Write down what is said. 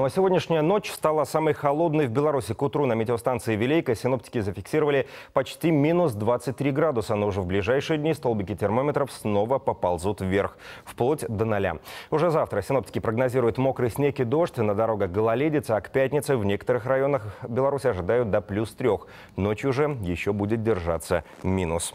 Ну, а сегодняшняя ночь стала самой холодной в Беларуси. К утру на метеостанции «Вилейка» синоптики зафиксировали почти минус 23 градуса. Но уже в ближайшие дни столбики термометров снова поползут вверх, вплоть до ноля. Уже завтра синоптики прогнозируют мокрый снег и дождь. На дорогах гололедица, а к пятнице в некоторых районах Беларуси ожидают до плюс трех. Ночью же еще будет держаться минус.